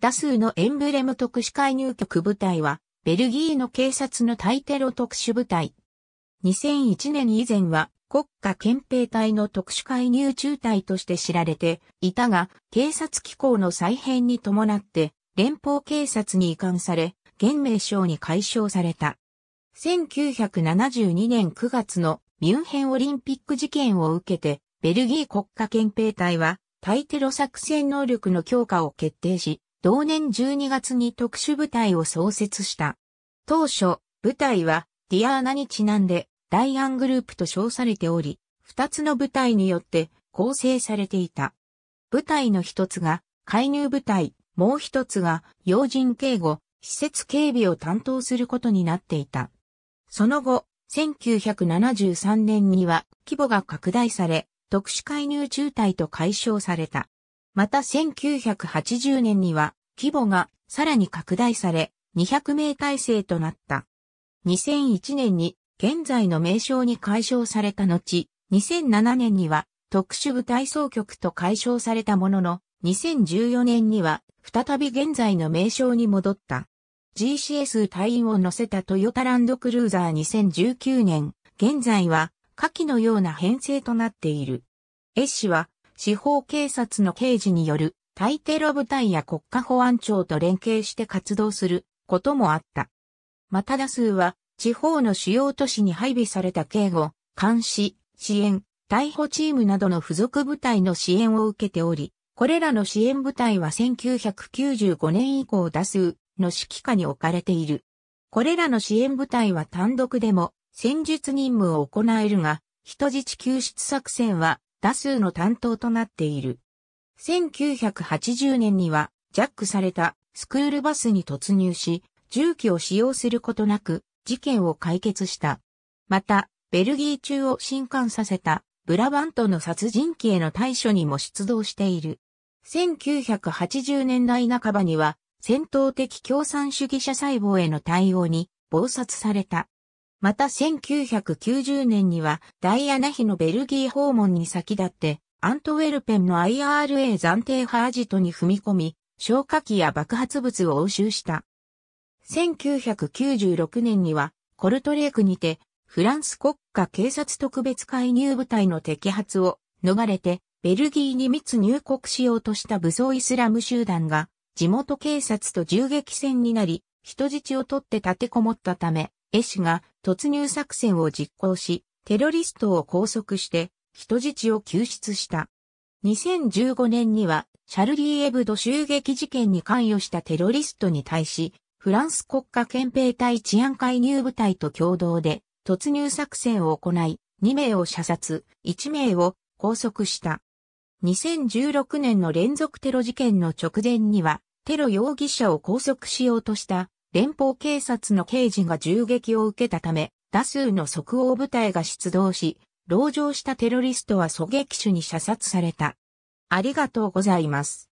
多数のエンブレム特殊介入局部隊は、ベルギーの警察の対テロ特殊部隊。2001年以前は国家憲兵隊の特殊介入中隊として知られていたが、警察機構の再編に伴って連邦警察に移管され、現名称に解消された。1972年9月のミュンヘンオリンピック事件を受けて、ベルギー国家憲兵隊は対テロ作戦能力の強化を決定し、同年12月に特殊部隊を創設した。当初、部隊はディアーナにちなんでダイアングループと称されており、二つの部隊によって構成されていた。部隊の一つが介入部隊、もう一つが要人警護、施設警備を担当することになっていた。その後、1973年には規模が拡大され、特殊介入中隊と解消された。また1980年には規模がさらに拡大され、200名体制となった。2001年に現在の名称に解消された後、2007年には特殊部隊総局と解消されたものの、2014年には再び現在の名称に戻った。GCS 隊員を乗せたトヨタランドクルーザー2019年、現在は下記のような編成となっている。S 氏は司法警察の刑事による対テロ部隊や国家保安庁と連携して活動することもあった。また多数は地方の主要都市に配備された警護、監視、支援、逮捕チームなどの付属部隊の支援を受けており、これらの支援部隊は1995年以降多数の指揮下に置かれている。これらの支援部隊は単独でも戦術任務を行えるが、人質救出作戦は打数の担当となっている。1980年には、ジャックされたスクールバスに突入し、銃器を使用することなく、事件を解決した。また、ベルギー中を震撼させた、ブラバントの殺人鬼への対処にも出動している。1980年代半ばには、戦闘的共産主義者細胞への対応に、暴殺された。また1990年にはダイアナ妃のベルギー訪問に先立ってアントウェルペンの IRA 暫定派アジトに踏み込み消火器や爆発物を押収した。1996年にはコルトレークにてフランス国家警察特別介入部隊の摘発を逃れてベルギーに密入国しようとした武装イスラム集団が地元警察と銃撃戦になり人質を取って立てこもったため、絵師が突入作戦を実行し、テロリストを拘束して、人質を救出した。2015年には、シャルリー・エブド襲撃事件に関与したテロリストに対し、フランス国家憲兵隊治安介入部隊と共同で突入作戦を行い、2名を射殺、1名を拘束した。2016年の連続テロ事件の直前には、テロ容疑者を拘束しようとした連邦警察の刑事が銃撃を受けたため、多数の即応部隊が出動し、籠城したテロリストは狙撃手に射殺された。ありがとうございます。